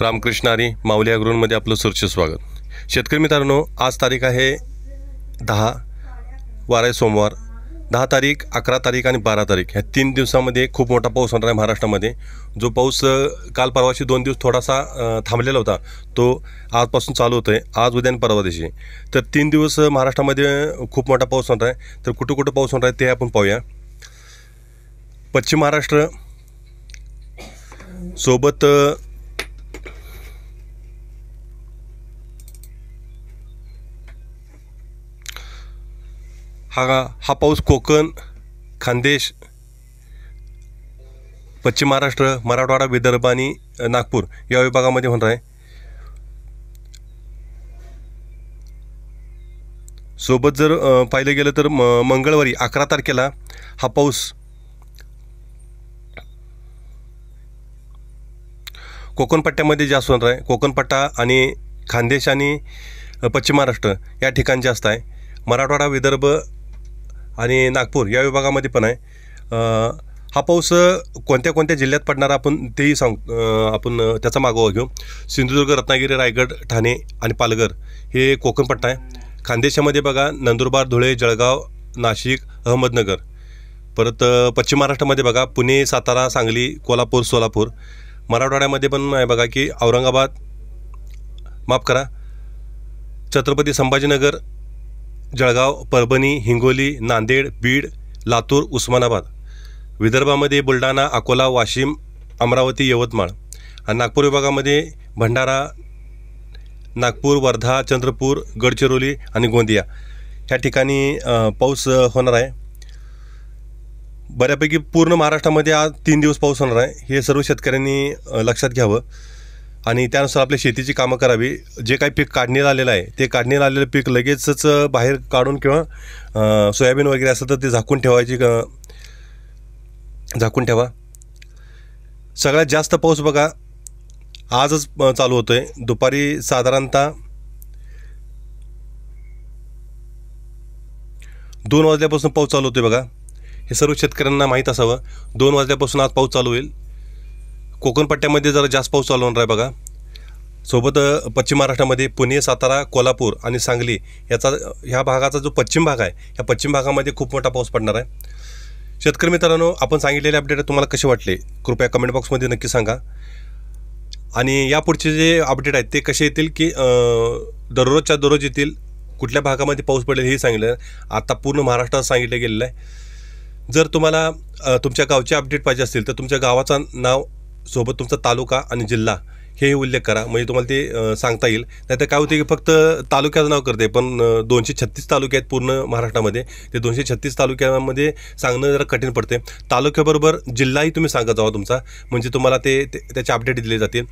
रामकृष्णारी माऊली अग्रोनमध्ये आपलं सुरक्ष स्वागत शेतकरी मित्रांनो आज तारीख आहे दहा वारा सोमवार दहा तारीख अकरा तारीख आणि बारा तारीख ह्या तीन दिवसामध्ये खूप मोठा पाऊस होणार आहे महाराष्ट्रामध्ये जो पाऊस काल परवाशी दोन दिवस थोडासा थांबलेला होता तो आजपासून चालू होतो आहे आज उद्या आणि परवा दिवशी तर तीन दिवस महाराष्ट्रामध्ये खूप मोठा पाऊस होणार आहे तर कुठं कुठं पाऊस होणार आहे ते आपण पाहूया पश्चिम महाराष्ट्र सोबत हा हा पाऊस कोकण खानदेश पश्चिम महाराष्ट्र मराठवाडा विदर्भ आणि नागपूर या विभागामध्ये होणार आहे सोबत जर पाहिलं गेलं तर म मंगळवारी अकरा तारखेला हा पाऊस कोकणपट्ट्यामध्ये जास्त होणार आहे कोकणपट्टा आणि खानदेश आणि पश्चिम महाराष्ट्र या ठिकाणी जास्त आहे मराठवाडा विदर्भ आणि नागपूर या विभागामध्ये पण आहे हा पाऊस कोणत्या कोणत्या जिल्ह्यात पडणार आपण तेही सांग आपण त्याचा मागोवा घेऊ सिंधुदुर्ग रत्नागिरी रायगड ठाणे आणि पालघर हे कोकणपट्टा आहे खानदेशामध्ये बघा नंदुरबार धुळे जळगाव नाशिक अहमदनगर परत पश्चिम महाराष्ट्रामध्ये बघा पुणे सातारा सांगली कोल्हापूर सोलापूर मराठवाड्यामध्ये पण आहे बघा की औरंगाबाद माफ करा छत्रपती संभाजीनगर जळगाव परभणी हिंगोली नांदेड बीड लातूर उस्मानाबाद विदर्भामध्ये बुलढाणा अकोला वाशिम अमरावती यवतमाळ आणि नागपूर विभागामध्ये भंडारा नागपूर वर्धा चंद्रपूर गडचिरोली आणि गोंदिया ह्या ठिकाणी पाऊस होणार आहे बऱ्यापैकी पूर्ण महाराष्ट्रामध्ये आज तीन दिवस पाऊस होणार आहे हे सर्व शेतकऱ्यांनी लक्षात घ्यावं आणि त्यानुसार आपल्या शेतीची कामं करावी जे काही पीक काढणीला आलेलं आहे ते काढणीला आलेलं पीक लगेचच बाहेर काढून किंवा सोयाबीन वगैरे असं तर ते झाकून ठेवायची झाकून ठेवा सगळ्यात जास्त पाऊस बघा आजच चालू होतो आहे दुपारी साधारणतः दोन वाजल्यापासून पाऊस चालू होतो आहे बघा हे सर्व शेतकऱ्यांना माहीत असावं दोन वाजल्यापासून आज पाऊस चालू होईल कोकणपट्ट्यामध्ये जरा जास्त पाऊस चालू होणार आहे बघा सोबत पश्चिम महाराष्ट्रामध्ये पुणे सातारा कोल्हापूर आणि सांगली याचा ह्या भागाचा जो पश्चिम भाग आहे या पश्चिम भागामध्ये खूप मोठा पाऊस पडणार आहे शेतकरी मित्रांनो आपण सांगितलेले अपडेट तुम्हाला कसे वाटले कृपया कमेंट बॉक्समध्ये नक्की सांगा आणि यापुढचे जे अपडेट आहेत ते कसे येतील की दररोजच्या दररोज येतील कुठल्या भागामध्ये पाऊस पडेल हे सांगितलं आता पूर्ण महाराष्ट्रात सांगितलं गेलेलं आहे जर तुम्हाला तुमच्या गावचे अपडेट पाहिजे असतील तर तुमच्या गावाचं नाव सोबत तुमचा तालुका आणि जिल्हा हे उल्लेख करा म्हणजे तुम्हाला ते सांगता येईल नाही तर काय होते की फक्त तालुक्याचं नाव करते पण दोनशे छत्तीस तालुके आहेत पूर्ण महाराष्ट्रामध्ये ते दोनशे छत्तीस तालुक्यामध्ये सांगणं जरा कठीण पडते तालुक्याबरोबर जिल्हाही तुम्ही सांगत जावा तुमचा म्हणजे तुम्हाला ते त्याचे अपडेट दिले जातील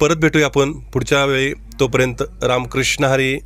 परत भेटूया आपण पुढच्या वेळी तोपर्यंत रामकृष्ण हरी